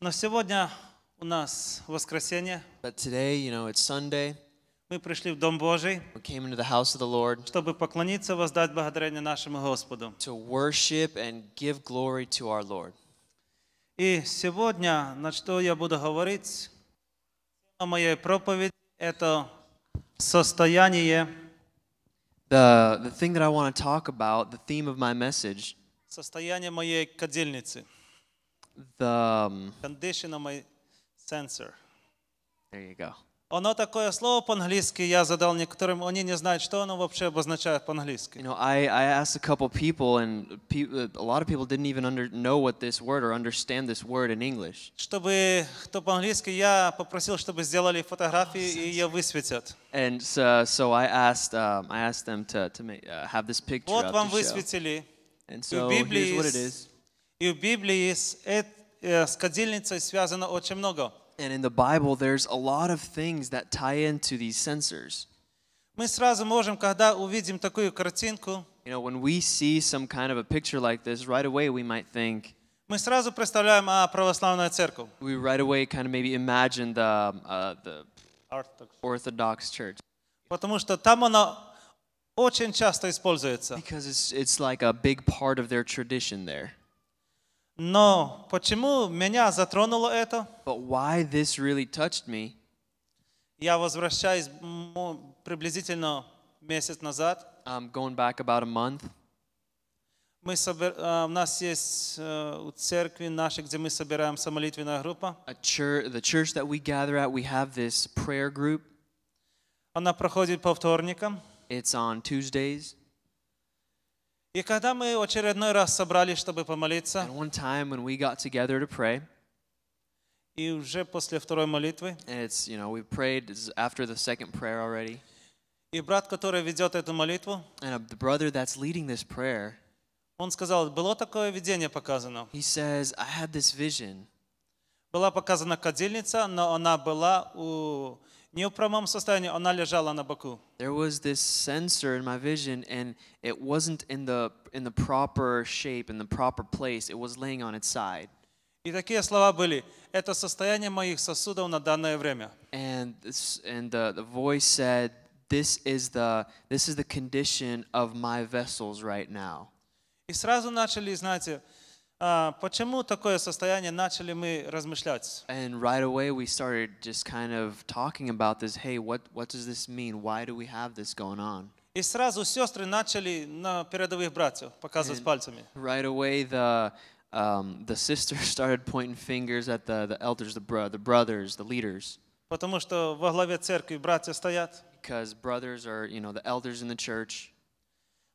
Но сегодня у нас воскресенье. But today, you know, it's Sunday. Мы пришли в Дом Божий, we came into the house of the Lord, чтобы поклониться, воздать благодарение нашему Господу. To worship and give glory to our Lord. И сегодня, на что я буду говорить, тема моей проповеди — это состояние. The, the thing that I want to talk about, the theme of my message, состояние моей кадильницы. the um, condition of my sensor. There you go. Оно такое слово по-английски я задал некоторым, они не знают, что оно вообще обозначает по-английски. You know, I, I asked a couple people, and pe a lot of people didn't even under, know what this word or understand this word in English. Чтобы кто по-английски, я попросил, чтобы сделали фотографии oh, и ее And so, so I asked, um, I asked them to, to make, uh, have this picture. up Вот вам высветили. And so here's what it is. И в Библии с, э, связано очень много. And in the Bible, there's a lot of things that tie into these sensors. Мы сразу можем, когда увидим такую картинку, you know, when we see some kind of a picture like this, right away we might think, мы сразу представляем We right away kind of maybe imagine the, uh, the Orthodox. Orthodox Church. Потому что там она очень часто используется. Because it's, it's like a big part of their tradition there. Но почему меня затронуло это? But why this really touched me? Я возвращаюсь приблизительно месяц назад. I'm going back about a month. Мы собер... Э, у нас есть э, у церкви нашей, где мы собираемся молитвенная группа. A church, the church that we gather at, we have this prayer group. Она проходит по вторникам. It's on Tuesdays. И когда мы очередной раз собрались, чтобы помолиться, and one time when we got together to pray, и уже после второй молитвы, it's, you know, we prayed after the second prayer already, и брат, который ведет эту молитву, and the brother that's leading this prayer, он сказал, было такое видение показано. He says, I had this vision. Была показана кадильница, но она была у состоянии, она лежала на боку. There was this sensor in my vision, and it wasn't in the in the proper shape, in the proper place. It was laying on its side. И такие слова были: "Это состояние моих сосудов на данное время." And and the, the voice said, "This is the this is the condition of my vessels right now." И сразу начали, знаете, почему такое состояние начали мы размышлять? And right away we started just kind of talking about this. Hey, what what does this mean? Why do we have this going on? И сразу сестры начали на передовых братьев показывать And пальцами. Right away the um, the sisters started pointing fingers at the the elders, the bro, the brothers, the leaders. Потому что во главе церкви братья стоят. Because brothers are, you know, the elders in the church.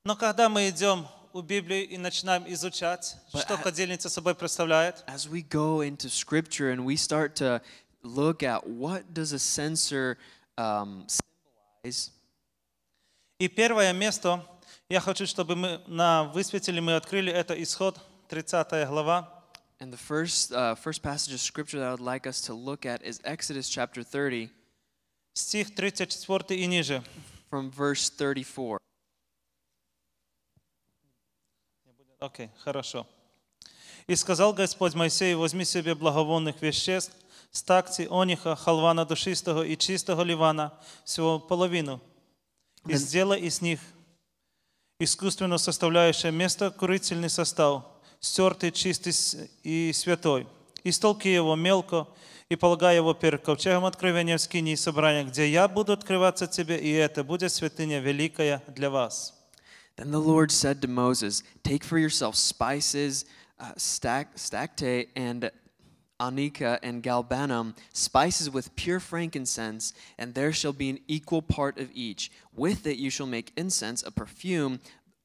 Но когда мы идем у Библию и начинаем изучать, But что кадильница собой представляет. As we go into Scripture and we start to look at what does a censer um, symbolize. И первое место, я хочу, чтобы мы на высветили, мы открыли, это Исход, 30 глава. And the first, uh, first passage of Scripture that I would like us to look at is Exodus chapter 30. Стих 34 и ниже. From verse 34. Окей, okay, хорошо. «И сказал Господь Моисею, возьми себе благовонных веществ, стакций, ониха, халвана душистого и чистого ливана, всего половину, и сделай из них искусственно составляющее место курительный состав, стертый, чистый и святой. И столки его мелко, и полагай его перед ковчегом откровения в скинии и собрания, где я буду открываться тебе, и это будет святыня великая для вас». Then the Lord said to Moses, Take for yourself spices, uh, stac- stacte, and anica, and galbanum, spices with pure frankincense, and there shall be an equal part of each. With it you shall make incense, a perfume,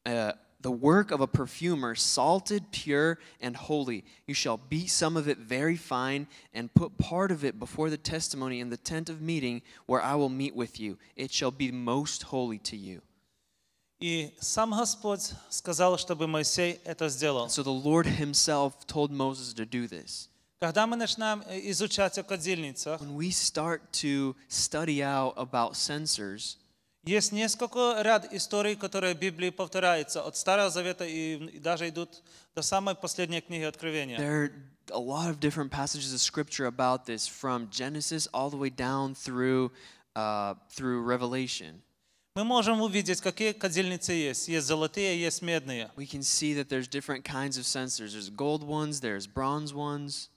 uh, the work of a perfumer, salted, pure, and holy. You shall beat some of it very fine, and put part of it before the testimony in the tent of meeting, where I will meet with you. It shall be most holy to you. И сам Господь сказал, чтобы Моисей это сделал. So the Lord himself told Moses to do this. Когда мы начинаем изучать о кадильницах, when we start to study out about censors, есть несколько ряд историй, которые в Библии повторяются от Старого Завета и даже идут до самой последней книги Откровения. There are a lot of different passages of scripture about this from Genesis all the way down through uh, through Revelation. Мы можем увидеть, какие кадильницы есть. Есть золотые, есть медные. We can see that there's different kinds of censers. There's gold ones, there's bronze ones.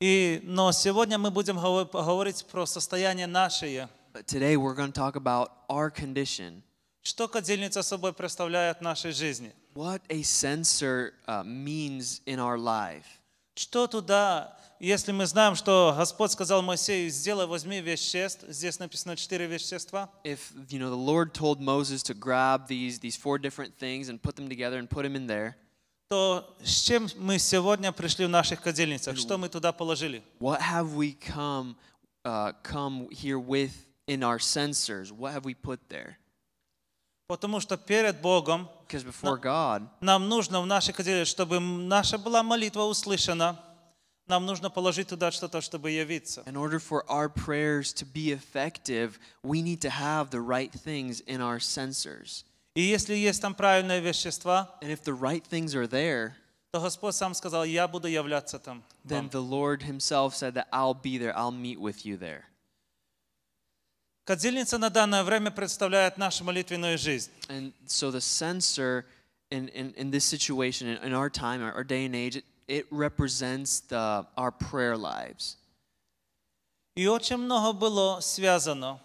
И, но сегодня мы будем говорить про состояние наше. But today we're going to talk about our condition. Что кадильница собой представляет в нашей жизни? What a censor uh, means in our life. Что туда если мы знаем, что Господь сказал Моисею, сделай, возьми веществ, здесь написано четыре вещества. If you know the Lord told Moses to grab these these four different things and put them together and put them in there. То с чем мы сегодня пришли в наших кадильницах? Что мы туда положили? What have we come uh, come here with in our censers? What have we put there? Потому что перед Богом God, нам нужно в нашей кадильнице, чтобы наша была молитва услышана. Нам нужно положить туда что-то, чтобы явиться. In order for our prayers to be effective, we need to have the right things in our sensors. И если есть там правильные вещества, and if the right things are there, то Господь сам сказал, я буду являться там. Then the Lord Himself said that I'll be there, I'll meet with you there. Кадильница на данное время представляет нашу молитвенную жизнь. And so the sensor in, in, in this situation, in, in our time, our, our day and age, it it represents the, our prayer lives. И очень много было связано.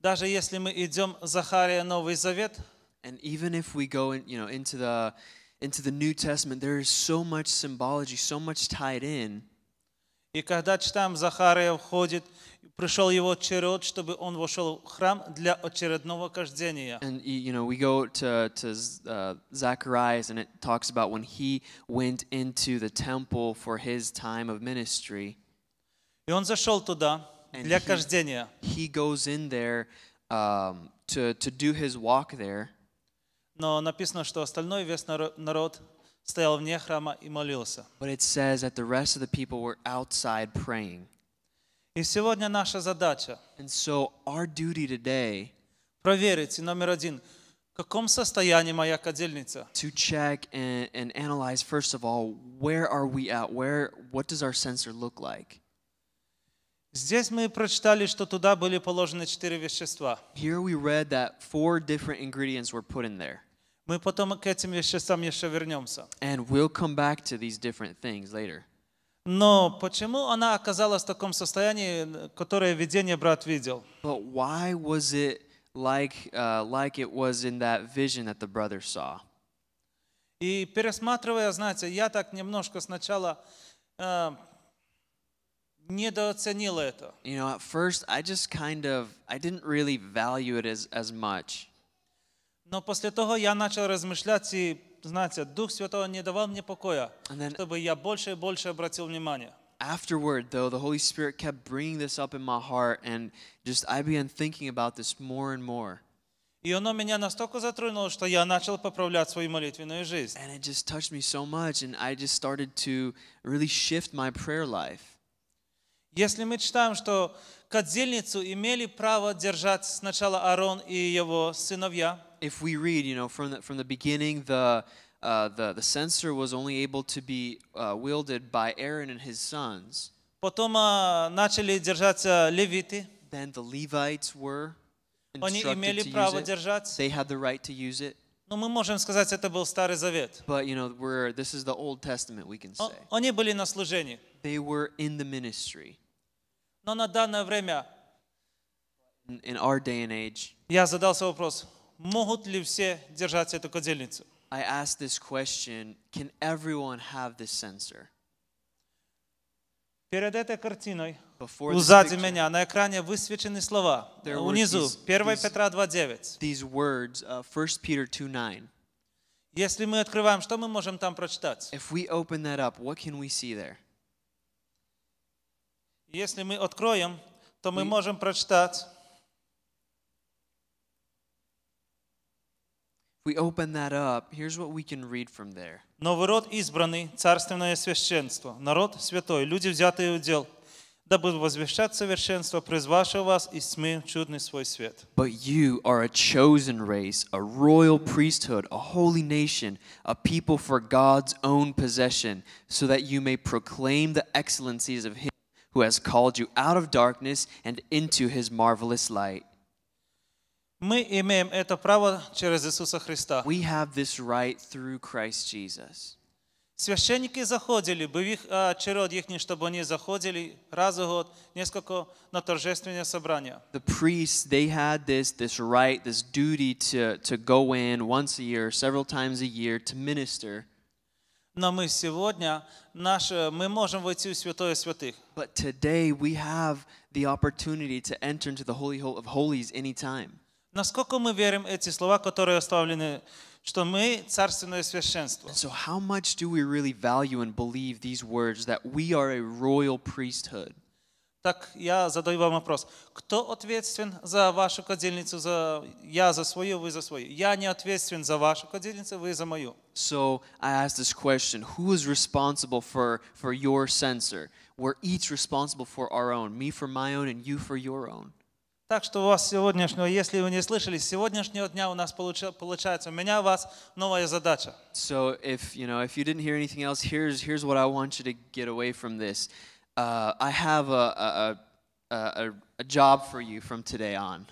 Даже если мы идем Захария Новый Завет, and even if we go in, you know, into the into the New Testament, there is so much symbology, so much tied in. И когда читаем, Захария входит, пришел его черед, чтобы он вошел в храм для очередного кождения. And you know, we go to to uh, Zacharias, and it talks about when he went into the temple for his time of ministry. И он зашел туда для and кождения. He, he goes in there um, to to do his walk there. Но написано, что остальной весь народ стоял вне храма и молился. But it says that the rest of the people were outside praying. И сегодня наша задача And so our duty today проверить, номер один, в каком состоянии моя To check and, and analyze first of all, where are we at? Where, what does our sensor look like? Здесь мы прочитали, что туда были положены четыре вещества. Here we read that four different ingredients were put in there. Мы потом к этим веществам еще вернемся. And we'll come back to these different things later. Но почему она оказалась в таком состоянии, которое видение брат видел? But why was it like, uh, like it was in that vision that the brother saw? И пересматривая, знаете, я так немножко сначала uh, недооценил это. You know, at first I just kind of, I didn't really value it as, as much. Но после того я начал размышлять, и, знаете, Дух святого не давал мне покоя, then, чтобы я больше и больше обратил внимание. Afterward, though, the Holy Spirit kept bringing this up in my heart, and just I began thinking about this more and more. И оно меня настолько затронуло, что я начал поправлять свою молитвенную жизнь. And it just touched me so much, and I just started to really shift my prayer life. Если мы читаем, что кадильницу имели право держать сначала Аарон и его сыновья, if we read, you know, from the, from the beginning, the, uh, the, the censer was only able to be uh, wielded by Aaron and his sons. Потом uh, начали держаться левиты. Then the Levites were instructed to use it. They had the right to use it. Но мы можем сказать, это был Старый Завет. But, you know, we're, this is the Old Testament, we can say. Они были на служении. They were in the ministry. Но на данное время in, in our day and age, я задался вопросом. Могут ли все держать эту кадильницу? I asked this question, can everyone have this sensor? Перед этой картиной, сзади меня, на экране высвечены слова. Внизу, 1 Петра 2.9. These words, uh, 1 Peter 2.9. Если мы открываем, что мы можем там прочитать? If we open that up, what can we see there? Если мы откроем, то мы можем прочитать we open that up, here's what we can read from there. Новый род избранный, царственное священство, народ святой, люди взятые удел, дабы возвещать совершенство, призвавшего вас из тьмы в чудный свой свет. But you are a chosen race, a royal priesthood, a holy nation, a people for God's own possession, so that you may proclaim the excellencies of him who has called you out of darkness and into his marvelous light. Мы имеем это право через Иисуса Христа. We have this right through Christ Jesus. Священники заходили, був їх черед їхній, чтобы они заходили раз у год, несколько на торжественне собрання. The priests, they had this, this right, this duty to, to go in once a year, several times a year to minister. Но мы сегодня, наш, мы можем войти в святое святых. But today we have the opportunity to enter into the Holy of Holies anytime. Насколько мы верим эти слова, которые оставлены, что мы царственное священство? so how much do we really value and believe these words that we are a royal priesthood? Так я задаю вам вопрос. Кто ответственен за вашу кадильницу? За... Я за свою, вы за свою. Я не ответственен за вашу кадильницу, вы за мою. So I ask this question. Who is responsible for, for your censor? We're each responsible for our own. Me for my own and you for your own. Так что у вас сегодняшнего, если вы не слышали, с сегодняшнего дня у нас получается, у меня у вас новая задача. So if, you know, if you didn't hear anything else, here's, here's what I want you to get away from this. Uh, I have a, a, a, a, a job for you from today on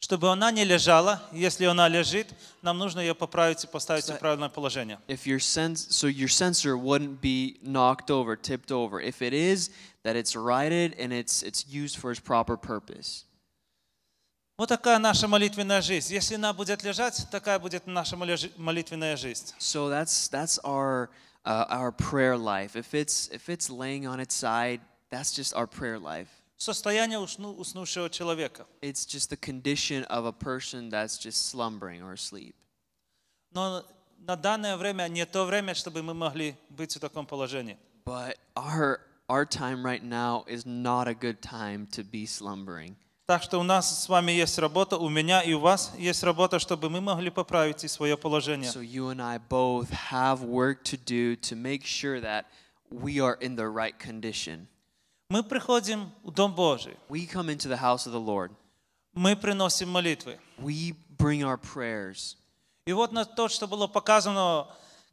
чтобы она не лежала. Если она лежит, нам нужно ее поправить и поставить so в правильное положение. If your sens so your sensor wouldn't be knocked over, tipped over. If it is, that it's righted and it's it's used for its proper purpose. Вот такая наша молитвенная жизнь. Если она будет лежать, такая будет наша молитвенная жизнь. So that's that's our uh, our prayer life. If it's if it's laying on its side, that's just our prayer life состояние усну, уснувшего человека. It's just the condition of a person that's just slumbering or asleep. Но на данное время не то время, чтобы мы могли быть в таком положении. But our our time right now is not a good time to be slumbering. Так что у нас с вами есть работа, у меня и у вас есть работа, чтобы мы могли поправить и свое положение. So you and I both have work to do to make sure that we are in the right condition. Мы приходим Дом Божий. We come into the house of the Lord. Мы приносим молитвы. We bring our prayers. И вот на то, что было показано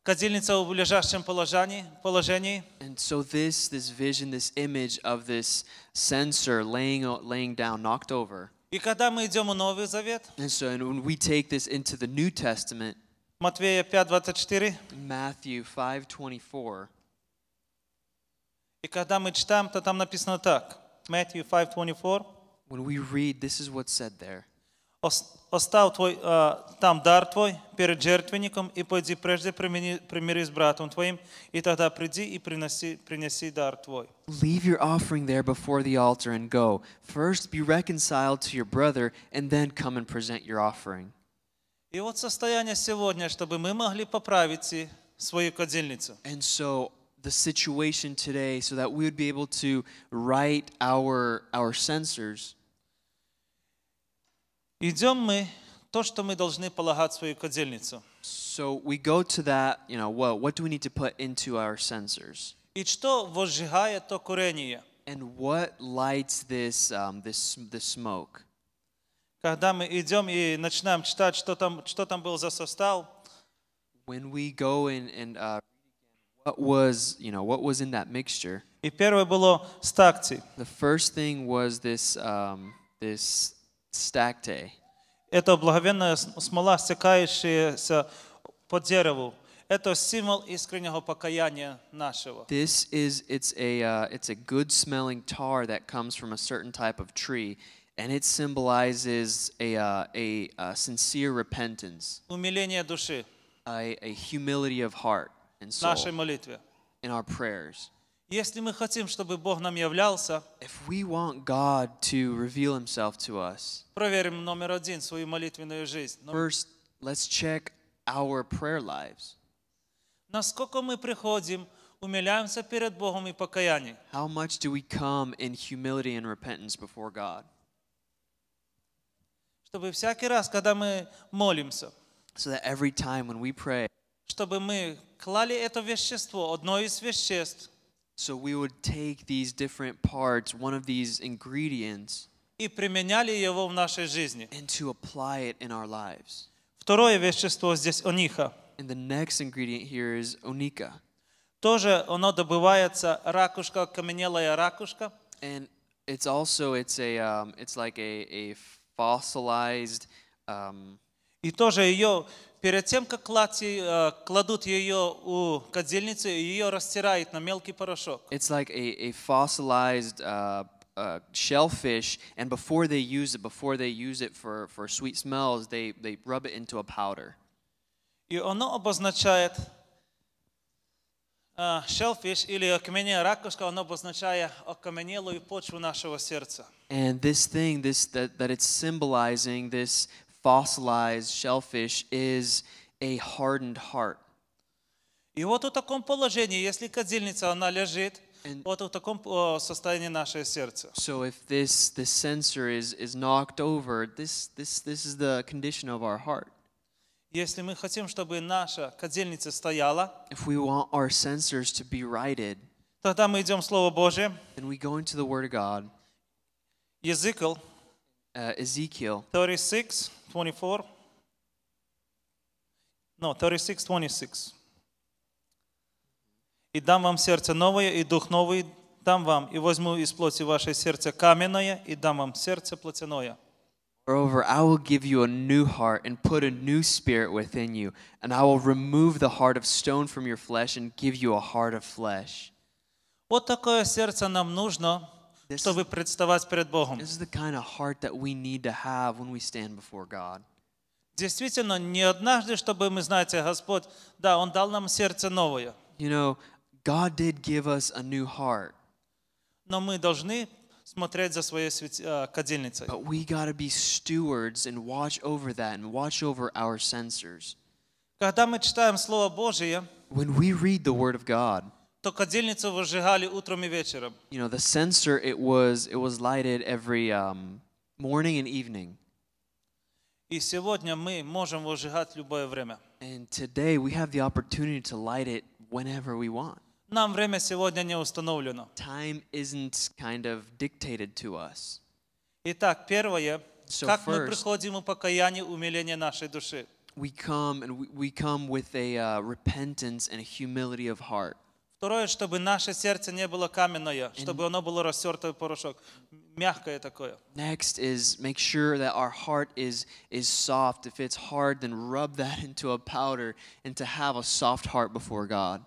кадильница в лежащем положении, положении. And so this, this vision, this image of this censer laying, laying down, knocked over. И когда мы идем в Новый Завет, and so and when we take this into the New Testament, Матвея 5:24, Matthew 5:24, И когда мы читаем, то там написано так. Matthew 5:24. When we read, this is what's said there. Остав твой там дар твой перед жертвенником и пойди прежде примирись с братом твоим и тогда приди и приноси принеси дар твой. Leave your offering there before the altar and go. First be reconciled to your brother and then come and present your offering. И вот состояние сегодня, чтобы мы могли поправить свои кадильницы. And so the situation today so that we would be able to write our, our censors. Идем мы то, что мы должны полагать свою So we go to that, you know, what, what do we need to put into our sensors? И что возжигает то курение? And what lights this, um, this, the smoke? Когда мы идем и начинаем читать, что там, что там был за состав, When we go in and uh, what was, you know, what was in that mixture. И первое было стакти. The first thing was this, um, this stacte. Это благовенная смола, стекающаяся по дереву. Это символ искреннего покаяния нашего. This is it's a uh, it's a good smelling tar that comes from a certain type of tree and it symbolizes a uh, a, a sincere repentance. Умиление души. A, a humility of heart in our prayers. If we want God to reveal himself to us, First, let's check our prayer lives. How much do we come in humility and repentance before God? so that every time when we pray, чтобы мы клали это вещество, одно из веществ. So we would take these different parts, one of these ingredients, и применяли его в нашей жизни. And to apply it in our lives. Второе вещество здесь ониха. And the next ingredient here is onika. Тоже оно добывается ракушка, окаменелая ракушка. And it's also it's a um, it's like a, a fossilized um, и тоже ее, перед тем, как кладь, кладут ее у кадильницы, ее растирают на мелкий порошок. It's like a, a fossilized uh, uh, shellfish, and before they use it, before they use it for, for sweet smells, they, they rub it into a powder. И оно обозначает shellfish или окаменелая ракушка, оно обозначает окаменелую почву нашего сердца. And this thing, this that, that it's symbolizing, this fossilized shellfish is a hardened heart. И вот в таком положении, если кадильница, она лежит, And вот в таком э, состоянии наше сердце. So if this this sensor is is knocked over, this this this is the condition of our heart. Если мы хотим, чтобы наша кадильница стояла, if we want our sensors to be righted, тогда мы идем в Слово Божие. Then we go into the Word of God. Языкл uh, Ezekiel 36, 24. No, 36, 26. «И дам вам сердце новое, и дух новый дам вам, и возьму из плоти ваше сердце каменное, и дам вам сердце плотяное». Moreover, I will give you a new heart and put a new spirit within you, and I will remove the heart of stone from your flesh and give you a heart of flesh. Вот такое сердце нам нужно, чтобы представать перед Богом. This is the kind of heart that we need to have when we stand before God. Действительно, не однажды, чтобы мы, знаете, Господь, да, Он дал нам сердце новое. You know, God did give us a new heart. Но мы должны смотреть за своей кадильницей. But we got to be stewards and watch over that and watch over our sensors. Когда мы читаем Слово Божие, when we read the Word of God, то кадильницу утром You know, the censer it was it was lighted every um, morning and evening. любое время. And today we have the opportunity to light it whenever we want. Нам время не Time isn't kind of dictated to us. Итак, первое, so как first, умиление We come and we, we come with a uh, repentance and a humility of heart. Второе, чтобы наше сердце не было каменное, чтобы оно было растертое порошок, мягкое такое. Next is make sure that our heart is is soft. If it's hard, then rub that into a powder and to have a soft heart before God.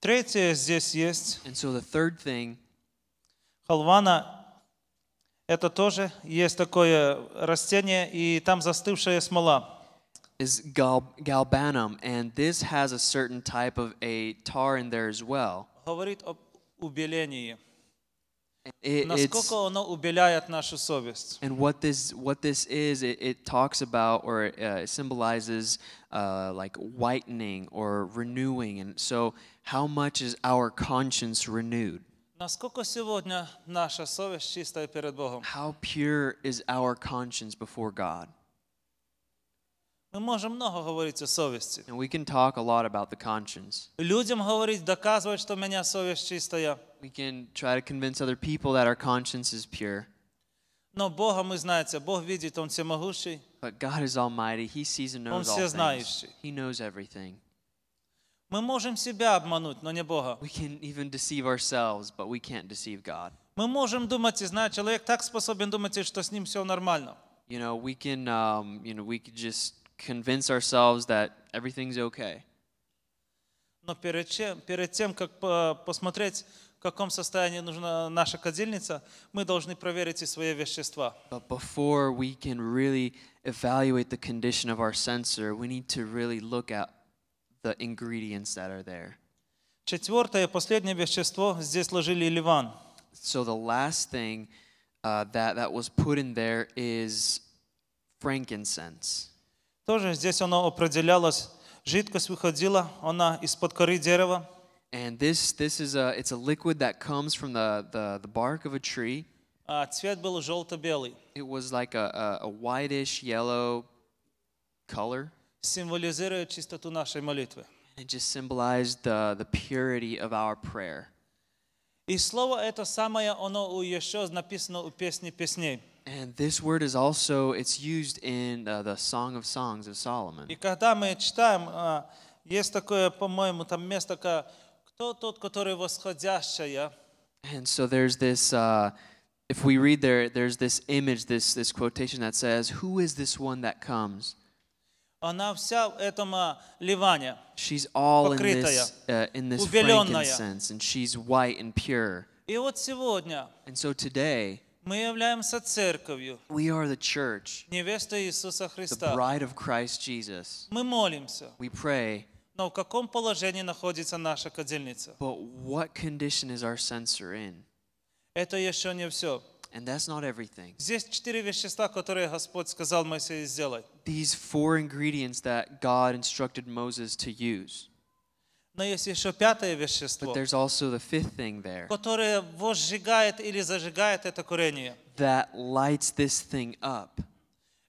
Третье здесь есть. And so the third thing. Халвана это тоже есть такое растение и там застывшая смола. is gal- galbanum, and this has a certain type of a tar in there as well. Говорит об убелении. It, Насколько оно убеляет нашу совесть. And what this what this is, it, it talks about or uh, it, uh, symbolizes uh, like whitening or renewing, and so how much is our conscience renewed? Насколько сегодня наша совесть чистая перед Богом? How pure is our conscience before God? много о And we can talk a lot about the conscience. Людям We can try to convince other people that our conscience is pure. Но Бога Бог But God is almighty. He sees and knows all things. He knows everything. но не Бога. We can even deceive ourselves, but we can't deceive God. так способен ним все нормально. You know, we can, um, you know, we could just convince ourselves that everything's okay. Но перед, чем, перед тем, как посмотреть, в каком состоянии нужна наша мы должны проверить и свои вещества. But before we can really evaluate the condition of our sensor, we need to really look at the ingredients that are there. Четвертое, последнее вещество здесь ложили ливан. So the last thing uh, that, that was put in there is frankincense. Тоже здесь оно определялось. Жидкость выходила, она из-под коры дерева. And this, this is a, it's a liquid that comes from the, the, the bark of a tree. А цвет был желто-белый. It was like a, a, a whitish yellow color. Символизирует чистоту нашей молитвы. It just symbolized the, the purity of our prayer. И слово это самое, оно у Ешо написано у песни песней. And this word is also it's used in uh, the Song of Songs of Solomon. И когда мы читаем, есть такое, по-моему, там место, кто тот, который восходящая. And so there's this. Uh, if we read there, there's this image, this this quotation that says, "Who is this one that comes?" Она вся в этом ливане. She's all in this uh, in this frankincense, and she's white and pure. И вот сегодня. And so today. Мы являемся церковью. We are the church. Невеста Иисуса Христа. The bride of Christ Jesus. Мы молимся. We pray. Но в каком положении находится наша кадильница? But what condition is our censer in? Это еще не все. And that's not everything. Здесь четыре вещества, которые Господь сказал Моисею сделать. These four ingredients that God instructed Moses to use. Но есть еще пятое But вещество, there's also the fifth thing there которое возжигает или зажигает это курение. that lights this thing up.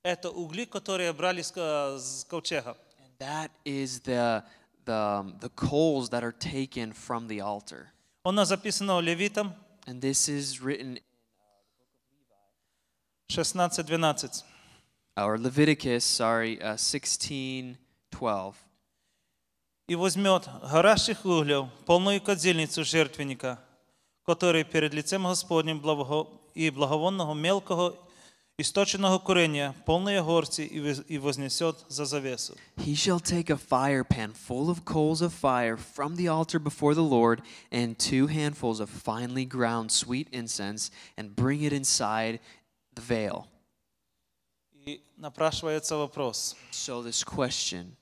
Это угли, которые брали с, э, с ковчега. And that is the, the, um, the coals that are taken from the altar. Оно записано Левитам And this is written, 16.12. or Leviticus, sorry, uh, 16.12 и возьмет горящих углев, полную кадильницу жертвенника, который перед лицем Господним благо... и благовонного мелкого источенного курения, полные горсти, и вознесет за завесу. He shall take a fire pan full of coals of fire from the altar before the Lord, and two handfuls of finely ground sweet incense, and bring it inside the veil. И напрашивается вопрос. So this question.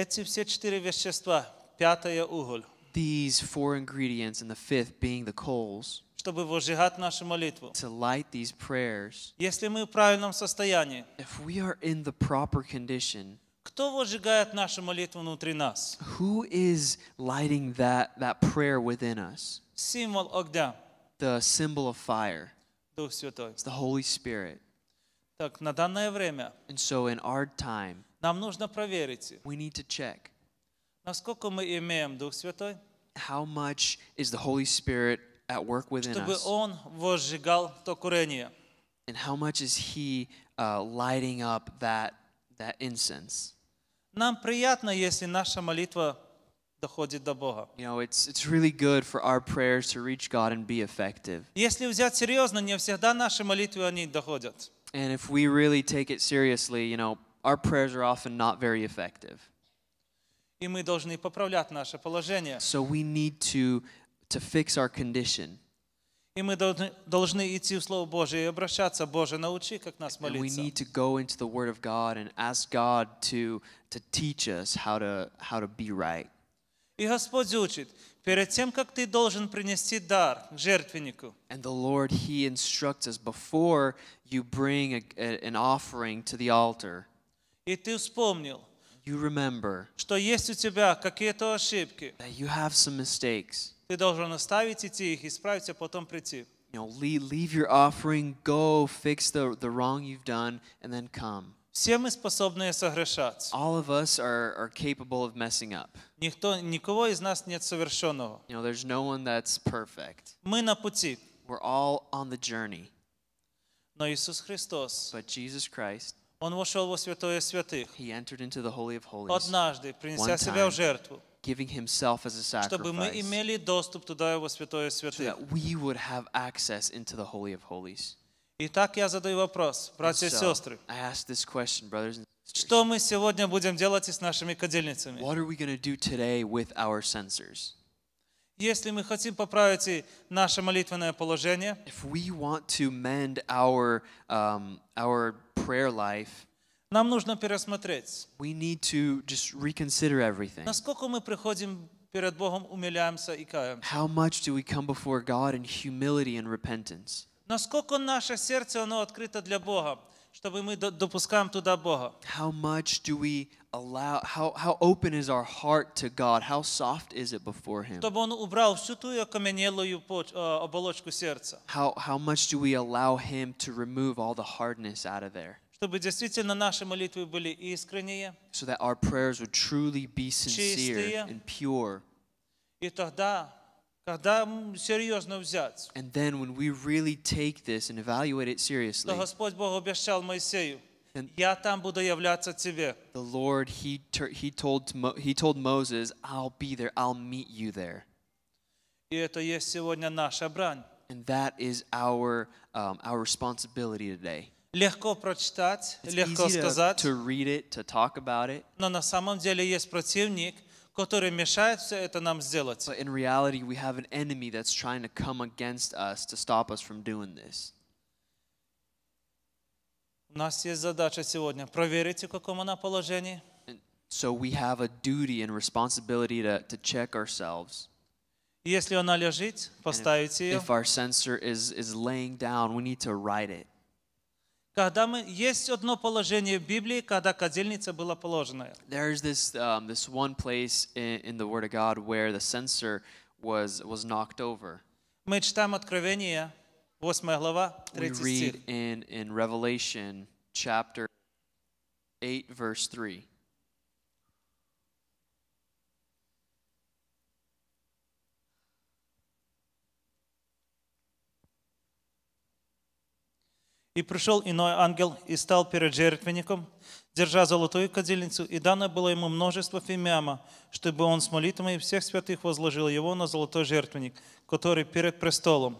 Эти все четыре вещества, пятое уголь, these four ingredients and the fifth being the coals, чтобы выжигать нашу молитву. To light these prayers. Если мы в правильном состоянии. If we are in the proper condition. Кто выжигает нашу молитву внутри нас? Who is lighting that that prayer within us? Символ огня. The symbol of fire. Дух Святой. It's the Holy Spirit. Так, на данное время. And so in our time. Нам нужно проверить, We need to check насколько мы имеем Дух Святой, how much is the Holy Spirit at work within чтобы us, Он возжигал то курение. and how much is He uh, lighting up that, that incense. Нам приятно, если наша молитва доходит до Бога. You know, it's, it's really good for our prayers to reach God and be effective. Если взять серьезно, не всегда наши молитвы они доходят. And if we really take it seriously, you know, our prayers are often not very effective. И мы должны поправлять наше положение. So we need to, to fix our condition. И мы должны, идти в Слово Божие и обращаться. Боже, научи, как нас And we need to go into the Word of God and ask God to, to teach us how to, how to be right. И Господь учит, перед тем, как ты должен принести дар жертвеннику, And the Lord, He instructs us before you bring a, a- an offering to the altar, И ты вспомнил, you remember, что есть у тебя какие-то ошибки. That you have some mistakes. Ты должен оставить идти их, исправить, а потом прийти. You know, leave, leave your offering, go fix the, the wrong you've done, and then come. Все мы способны согрешать. All of us are, are capable of messing up. Никто, никого из нас нет совершенного. You know, there's no one that's perfect. Мы на пути. We're all on the journey. Но Иисус Христос But Jesus Christ Он вошел во святое святых. He entered into the holy of holies. Однажды, принеся себя в жертву. Giving himself as a sacrifice, So that we would have access into the holy of holies. And so I ask this question, brothers and sisters. What are we going to do today with our censors? Если мы хотим поправить наше молитвенное положение, if we want to mend our, um, our prayer life, нам нужно пересмотреть, we need to just reconsider everything. насколько мы приходим перед Богом, умиляемся и каемся. How much do we come before God in humility and repentance? Насколько наше сердце, оно открыто для Бога. чтобы мы допускаем туда Бога. How much do we allow? How how open is our heart to God? How soft is it before Him? Чтобы он убрал всю ту окаменелую оболочку сердца. How how much do we allow Him to remove all the hardness out of there? Чтобы действительно наши молитвы были искренние. So that our prayers would truly be sincere and pure. И тогда Тогда серьезно взять. And then when we really take this and evaluate it seriously, Господь Бог обещал Моисею, я там буду являться тебе. The Lord, he, he, told, he told Moses, I'll be there, I'll meet you there. И это есть сегодня наша брань. And that is our, um, our responsibility today. Легко прочитать, it's легко easy сказать. To, to read it, to talk about it. Но на самом деле есть противник, которые мешают все это нам сделать. But in reality, we have an enemy that's trying to come against us to stop us from doing this. У нас есть задача сегодня проверить, в каком она положении. And so we have a duty and responsibility to, to check ourselves. Если она лежит, поставить ее. If our sensor is, is laying down, we need to write it когда мы есть одно положение в Библии, когда кадильница была положена. There's this um, this one place in, in the Word of God where the censer was was knocked over. Мы читаем Откровение, 8 глава, стих. We read in in Revelation chapter 8 verse 3. И пришел иной ангел и стал перед жертвенником, держа золотую кадильницу, и дано было ему множество фимиама, чтобы он с молитвами всех святых возложил его на золотой жертвенник, который перед престолом.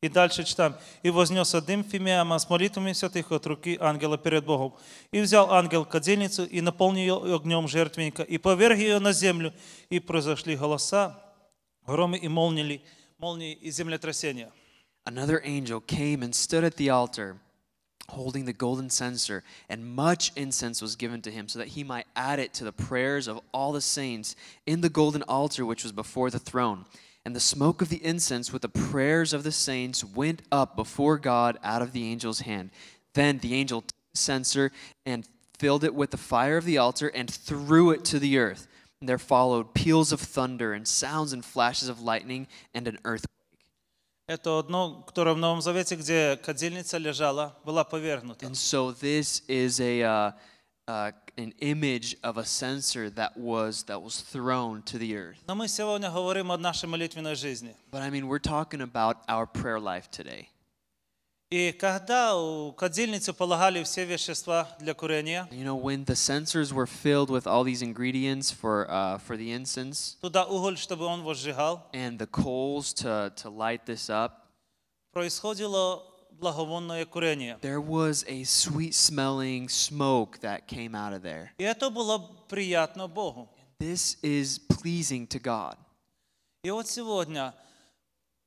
И дальше читаем. «И вознес дым фимиама с молитвами святых от руки ангела перед Богом. И взял ангел кадильницу и наполнил ее огнем жертвенника, и поверг ее на землю, и произошли голоса, громы и молнии, молнии и землетрясения». another angel came and stood at the altar holding the golden censer, and much incense was given to him, so that he might add it to the prayers of all the saints in the golden altar which was before the throne. And the smoke of the incense with the prayers of the saints went up before God out of the angel's hand. Then the angel took the censer and filled it with the fire of the altar and threw it to the earth. And there followed peals of thunder and sounds and flashes of lightning and an earthquake. Это одно, которое в Новом Завете, где кадильница лежала, была And so this is a uh, uh, an image of a censer that was that was thrown to the earth. Но мы сегодня говорим о нашей молитвенной жизни. But I mean, we're talking about our prayer life today. И когда у полагали все вещества для курения, you know, when the sensors were filled with all these ingredients for, uh, for the incense, туда уголь, чтобы он возжигал, and the coals to, to light this up, происходило благовонное курение. There was a sweet smelling smoke that came out of there. И это было приятно Богу. This is pleasing to God. И вот сегодня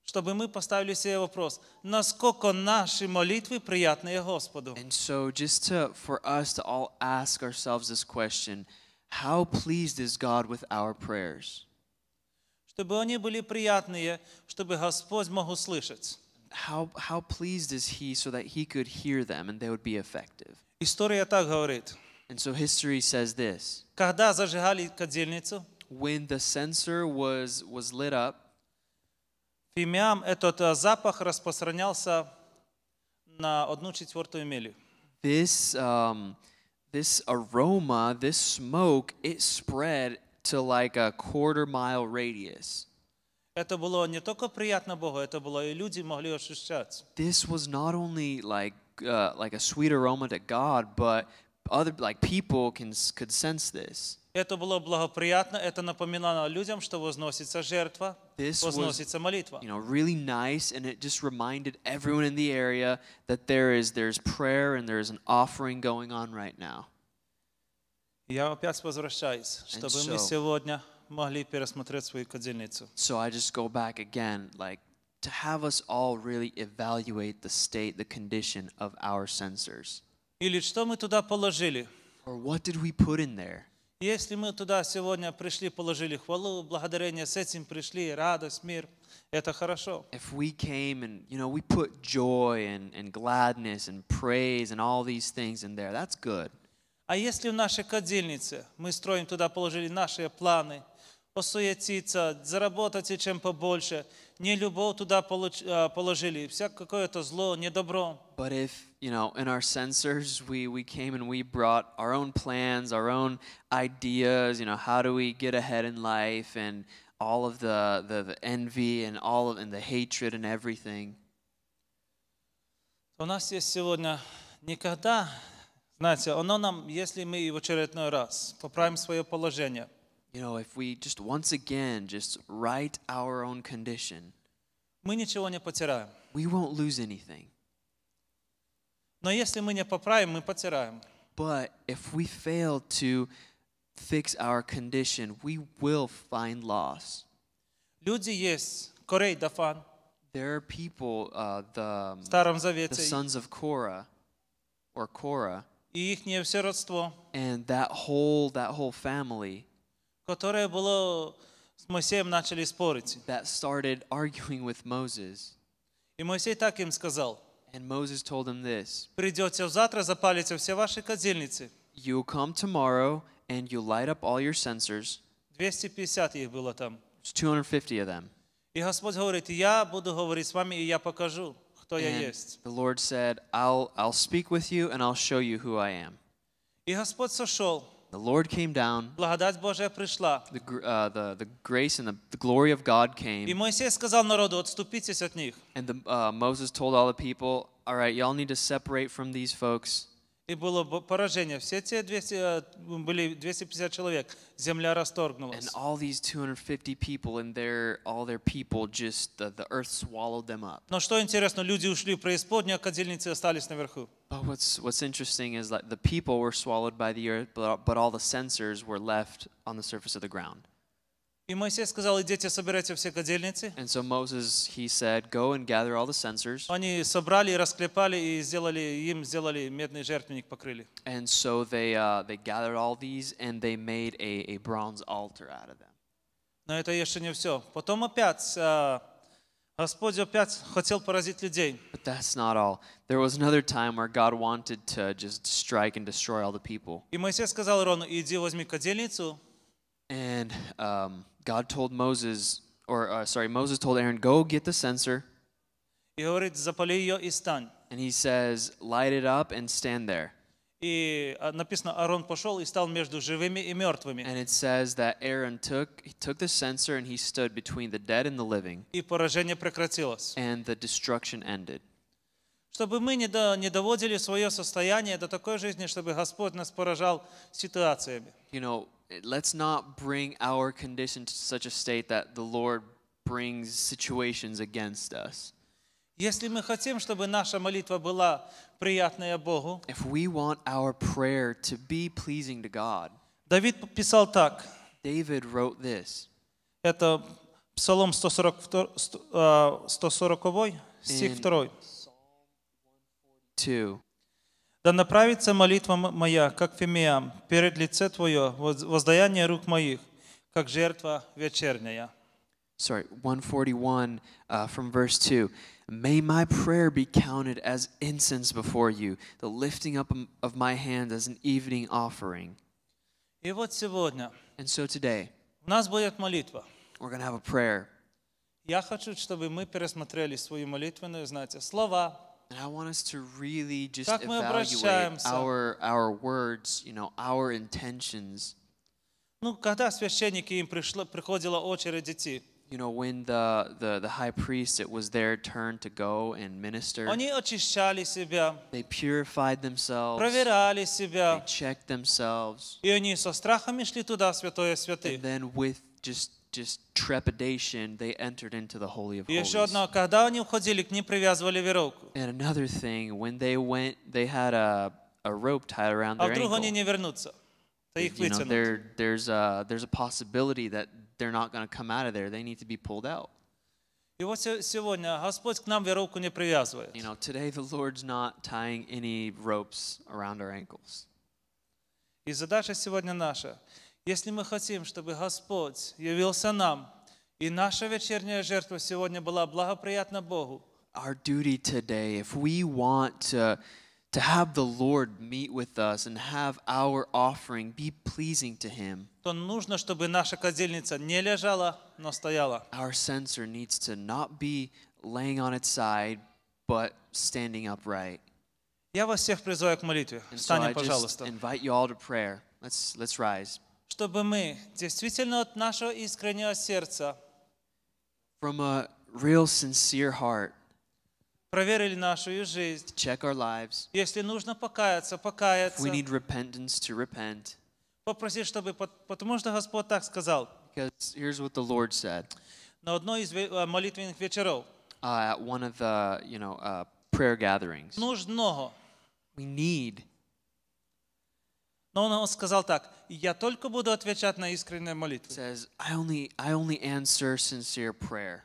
чтобы мы поставили себе вопрос, насколько наши молитвы приятные Господу. And so just to, for us to all ask ourselves this question, how pleased is God with our prayers? Чтобы они были приятные, чтобы Господь мог услышать. How, how pleased is he so that he could hear them and they would be effective? История так говорит. And so history says this. Когда зажигали кадильницу, when the censer was, was lit up, Фимиам, этот э, запах распространялся на одну четвертую милю. This, um, this aroma, this smoke, it spread to like a quarter mile radius. Это не Богу, люди могли This was not only like uh, like a sweet aroma to God, but other like people can could sense this. Это было благоприятно, это напоминало людям, что возносится жертва, this возносится was, молитва. You know, really nice, and it just reminded everyone in the area that there is there's prayer and there is an offering going on right now. Я опять возвращаюсь, чтобы мы сегодня могли пересмотреть свою кадильницу. So I just go back again, like to have us all really evaluate the state, the condition of our sensors. Или что мы туда положили? Or what did we put in there? Если мы туда сегодня пришли, положили хвалу, благодарение, с этим пришли, радость, мир, это хорошо. If we came and, you know, we put joy and, and gladness and praise and all these things in there, that's good. А если в нашей кадильнице мы строим туда, положили наши планы, посуетиться, заработать и чем побольше. Не любовь туда а, положили, всякое какое-то зло, недобро. But if, you know, in our censors, we, we came and we brought our own plans, our own ideas, you know, how do we get ahead in life and all of the, the, the envy and all of and the hatred and everything. У нас есть сегодня никогда, знаете, оно нам, если мы в очередной раз поправим свое положение – You know, if we just once again just right our own condition, не We won't lose anything. Но если мы не поправим, мы потеряем. But if we fail to fix our condition, we will find loss. Люди есть, Корей, Дафан. There are people, uh, the, the sons of Korah, or Korah, and that whole, that whole family, которое было с Моисеем начали спорить. that started arguing with Moses. И Моисей так им сказал, And Moses told him this придете завтра, запалите все ваши кадильницы. You'll come tomorrow and you'll light up all your censers. 250 их было там. There's 250 of them. И Господь говорит, я буду говорить с вами, и я покажу, кто я есть. the Lord said, I'll, I'll speak with you and I'll show you who I am. И Господь сошел The Lord came down. The, uh, the, the grace and the, the glory of God came. And the, uh, Moses told all the people, all right, y'all need to separate from these folks и было поражение. Все те 200, э, были 250 человек. Земля расторгнулась. And all these 250 people and their all their people just the, the earth swallowed them up. Но что интересно, люди ушли в преисподнюю, а кадильницы остались наверху. But what's what's interesting is that the people were swallowed by the earth, but, but all the censors were left on the surface of the ground. И Моисей сказал, идите, собирайте все кадильницы. And so Moses, he said, go and gather all the censers. Они собрали и расклепали, и сделали, им сделали медный жертвенник, покрыли. And so they, uh, they gathered all these, and they made a, a bronze altar out of them. Но это еще не все. Потом опять uh, Господь опять хотел поразить людей. But that's not all. There was another time where God wanted to just strike and destroy all the people. И Моисей сказал Рону: иди возьми кадильницу, And um, God told Moses, or uh, sorry, Moses told Aaron, go get the censer. And he says, light it up and stand there. И написано, Аарон пошел и стал между живыми и мертвыми. And it says that Aaron took he took the censer and he stood between the dead and the living. И поражение прекратилось. And the destruction ended. Чтобы мы не, до, не доводили свое состояние до такой жизни, чтобы Господь нас поражал ситуациями. You know, let's not bring our condition to such a state that the Lord brings situations against us. Если мы хотим, чтобы наша молитва была приятная Богу, if we want our prayer to be pleasing to God, Давид писал так. David wrote this. Это Псалом 140, 140 стих 2. 2. Да направится молитва моя, как фимиам, перед лице Твое, воздаяние рук моих, как жертва вечерняя. Sorry, 141 uh, from verse 2. May my prayer be counted as incense before you, the lifting up of my hand as an evening offering. И вот сегодня and so today, у нас будет молитва. We're going to have a prayer. Я хочу, чтобы мы пересмотрели свою молитвенную, знаете, слова, And I want us to really just так evaluate uh, our, our words, you know, our intentions. Ну, когда священники им пришло, приходила очередь идти. You know, when the, the, the high priest, it was their turn to go and minister. Они очищали себя. They purified themselves. Проверяли себя. They checked themselves. И они со страхами шли туда, святое святых. And then with just just trepidation, they entered into the Holy of Holies. And another thing, when they went, they had a, a rope tied around their ankle. you know, there's, a, there's a possibility that they're not going to come out of there. They need to be pulled out. Господь к нам не You know, today the Lord's not tying any ropes around our ankles. И задача сегодня наша — Если мы хотим, чтобы Господь явился нам, и наша вечерняя жертва сегодня была благоприятна Богу, our duty today, if we want to, to have the Lord meet with us and have our offering be pleasing to Him, our censer needs to not be laying on its side, but standing upright. And so I just invite you all to prayer. Let's, let's rise. чтобы мы действительно от нашего искреннего сердца from a real sincere heart проверили нашу жизнь check our lives если нужно покаяться покаяться we need repentance to repent попросить чтобы потому что Господь так сказал because here's what the Lord said на одной из э, молитвенных вечеров uh, at one of the you know uh, prayer gatherings нужного we need но он сказал так, я только буду отвечать на искренние молитвы. Says, I only, I only answer sincere prayer.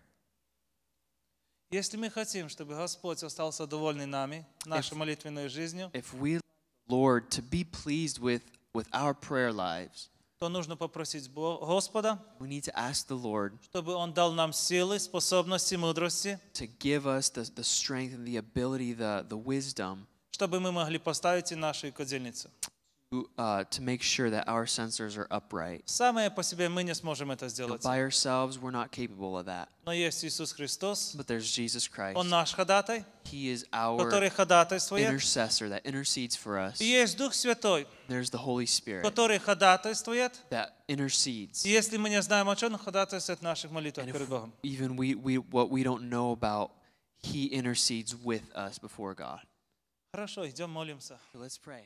Если мы хотим, чтобы Господь остался довольный нами, нашей if, молитвенной жизнью, if we Lord to be pleased with, with our prayer lives, то нужно попросить Господа, we need to ask the Lord, чтобы Он дал нам силы, способности, мудрости, to give us the, the strength and the ability, the, the wisdom, чтобы мы могли поставить и нашу кадильницу. uh, to make sure that our sensors are upright. Сами By ourselves, we're not capable of that. But there's Jesus Christ. He is our intercessor that intercedes for us. There's the Holy Spirit. That intercedes. И Even we, we, what we don't know about, He intercedes with us before God. Хорошо, Let's pray.